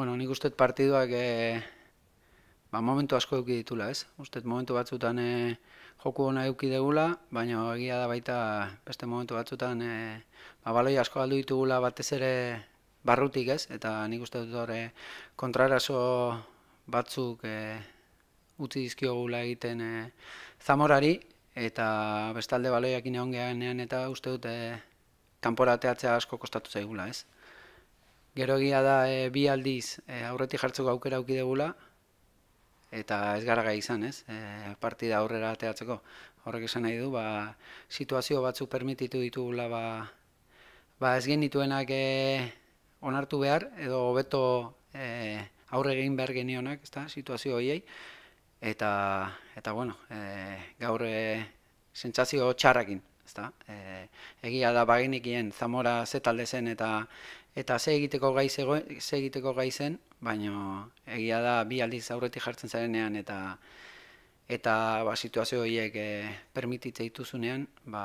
Bueno, nik uste partiduak e, ba, momentu asko eduki ditula, ez? Uste momentu batzutan e, joku ona eduki degula, baina egia da baita beste momentu batzutan e, baloi asko aldu ditugula batez ere barrutik, ez? Eta nik uste dut hori kontraraso batzuk e, utzi dizkiogula egiten e, zamorari, eta bestalde baloiak ineongean eta uste dut e, kanporateatzea asko kostatu zaigula, ez? gero egia da eh, bi aldiz e, aurretik jartzeko aukera auki degula eta ez gara gai izan, ez? E, partida aurrera ateratzeko. Horrek esan nahi du, ba, situazio batzuk permititu ditugula ba, ba ez gen dituenak e, onartu behar edo hobeto e, aurre egin behar genionak, ezta? Situazio hoiei eta eta bueno, e, gaur e, sentsazio txarrekin ezta? Eh, egia da baginikien Zamora ze talde zen eta eta ze egiteko gai ze egiteko gai zen, egia da bi aldiz aurretik jartzen zarenean eta eta ba situazio hoiek e, eh, permititze dituzunean, ba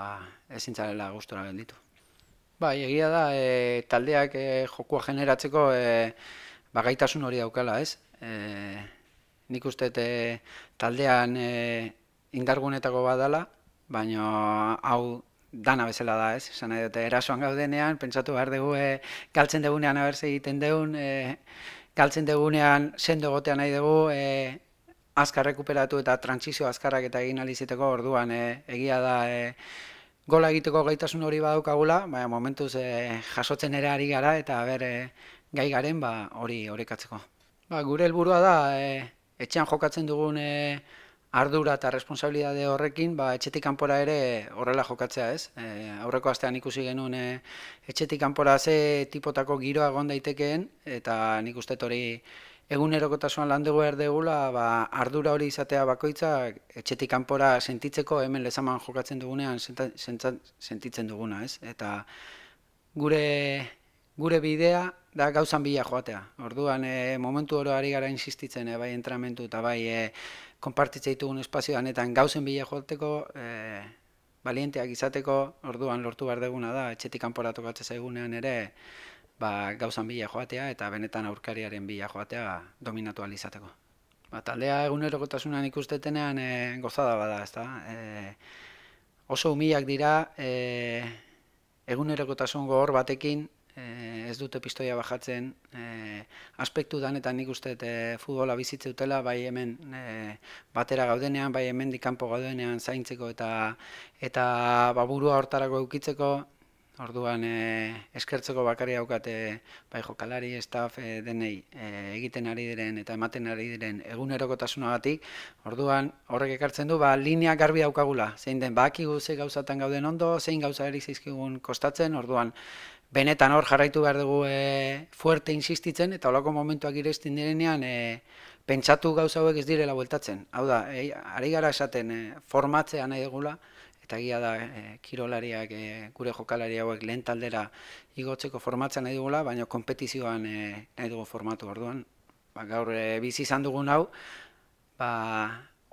ezin gustora gelditu. Bai, egia da eh, taldeak e, jokua generatzeko e, ba gaitasun hori daukala, ez? E, nik uste e, taldean e, indargunetako badala, baina hau dana bezala da, ez? Esan nahi dute, erasoan gaudenean, pentsatu behar dugu, e, galtzen degunean abertze egiten deun, e, eh, galtzen degunean sendo gotean nahi dugu, e, azkar rekuperatu eta transizio azkarrak eta egin aliziteko orduan, egia da, gola egiteko gaitasun hori badaukagula, baina momentuz jasotzen ere ari gara eta ber gai garen ba, hori horikatzeko. Ba, gure helburua da, etxean jokatzen dugun ardura eta responsabilidade horrekin, ba, etxetik kanpora ere horrela jokatzea, ez? E, aurreko astean ikusi genuen e, etxetik kanpora ze tipotako giroa egon daitekeen eta nik uste hori egunerokotasuan lan dugu ba, ardura hori izatea bakoitza etxetik kanpora sentitzeko hemen lezaman jokatzen dugunean sentitzen duguna, ez? Eta gure gure bidea da gauzan bila joatea. Orduan, e, momentu oro ari gara insistitzen, eh, bai entramentu eta bai e, eh, konpartitza ditugun espazioan, eta gauzen bila joateko, e, balienteak izateko, orduan lortu behar deguna da, etxetik kanporatu batzez egunean ere, ba, gauzan bila joatea eta benetan aurkariaren bila joatea dominatu alizateko. Ba, taldea egunerokotasunan ikustetenean e, gozada bada, ez oso humilak dira, e, egunerokotasun gogor batekin, ez dute pistoia bajatzen, e, aspektu danetan nik uste e, futbola bizitze dutela, bai hemen e, batera gaudenean, bai hemen dikampo gaudenean zaintzeko eta eta baburua hortarako eukitzeko, Orduan e, eskertzeko bakari aukate bai jokalari staff e, denei e, egiten ari diren eta ematen ari diren egunerokotasunagatik. Orduan horrek ekartzen du ba linea garbi daukagula. Zein den bakigu ze gauzatan gauden ondo, zein gauza erik zizkigun kostatzen. Orduan benetan hor jarraitu behar dugu eh, fuerte insistitzen, eta holako momentuak irezten direnean, e, pentsatu gauza hauek ez direla bueltatzen. Hau da, e, ari gara esaten e, formatzea nahi dugula, eta gila da kirolariak, e, gure jokalari hauek lehen taldera igotzeko formatzea nahi dugula, baina kompetizioan e, nahi dugu formatu orduan. Ba, gaur bizi izan dugun hau, ba,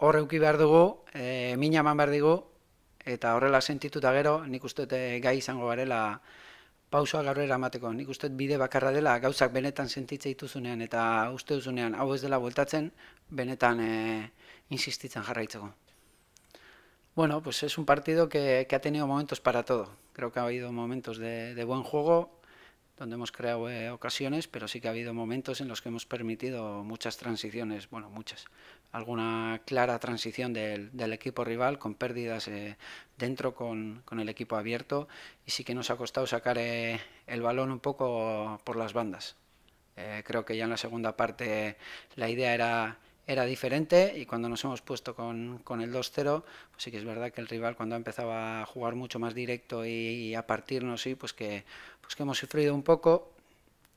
hor euki behar dugu, e, mina eman behar dugu, eta horrela sentituta gero, nik uste gai izango garela, pausoa garrera amateko. Nik uste bide bakarra dela, gauzak benetan sentitze dituzunean eta uste duzunean hau ez dela bueltatzen, benetan e, insistitzen jarraitzeko. Bueno, pues es un partido que, que ha tenido momentos para todo. Creo que ha habido momentos de, de buen juego, donde hemos creado eh, ocasiones, pero sí que ha habido momentos en los que hemos permitido muchas transiciones, bueno, muchas, alguna clara transición del, equipo rival con pérdidas eh, dentro con, el equipo abierto y sí que nos ha costado sacar eh, el balón un poco por las bandas. creo que ya en la segunda parte la idea era era diferente y cuando nos hemos puesto con, el 2-0, pues sí que es verdad que el rival cuando empezaba a jugar mucho más directo y, a partirnos, sí, pues que, pues que hemos sufrido un poco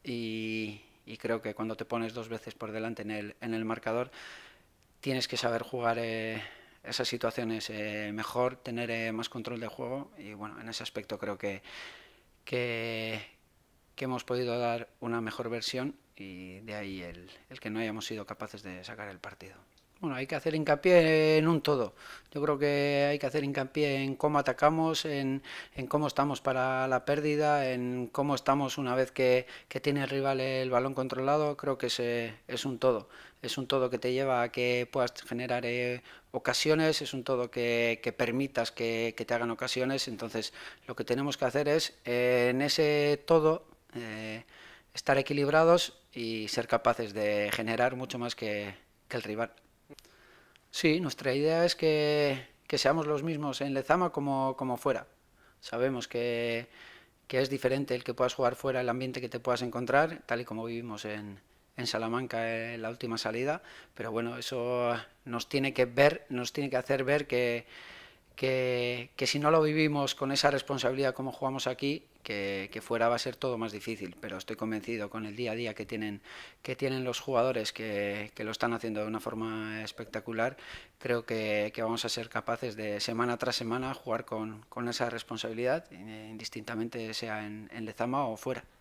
y, creo que cuando te pones dos veces por delante en el, en el marcador, tienes que saber jugar eh, esas situaciones eh, mejor, tener eh, más control de juego y bueno, en ese aspecto creo que hemos podido dar una mejor versión y de ahí el, que no hayamos sido capaces de sacar el partido. Bueno, hay que hacer hincapié en un todo. Yo creo que hay que hacer hincapié en cómo atacamos, en, en cómo estamos para la pérdida, en cómo estamos una vez que, tiene el rival el balón controlado. Creo que es un todo. Es un todo que te lleva a que puedas generar eh, ocasiones, es un todo que, permitas que, te hagan ocasiones. Entonces, lo que tenemos que hacer es, eh, en ese todo, eh, estar equilibrados y ser capaces de generar mucho más que, el rival. Sí, nuestra idea es que, que seamos los mismos en Lezama como, como fuera. Sabemos que, que, es diferente el que puedas jugar fuera, el ambiente que te puedas encontrar, tal y como vivimos en, en Salamanca eh, en la última salida, pero bueno, eso nos tiene que ver, nos tiene que hacer ver que que, si no lo vivimos con esa responsabilidad como jugamos aquí, que, fuera va a ser todo más difícil. Pero estoy convencido con el día a día que tienen, que tienen los jugadores, que, lo están haciendo de una forma espectacular, creo que, vamos a ser capaces de semana tras semana jugar con, esa responsabilidad, eh, indistintamente sea en Lezama o fuera.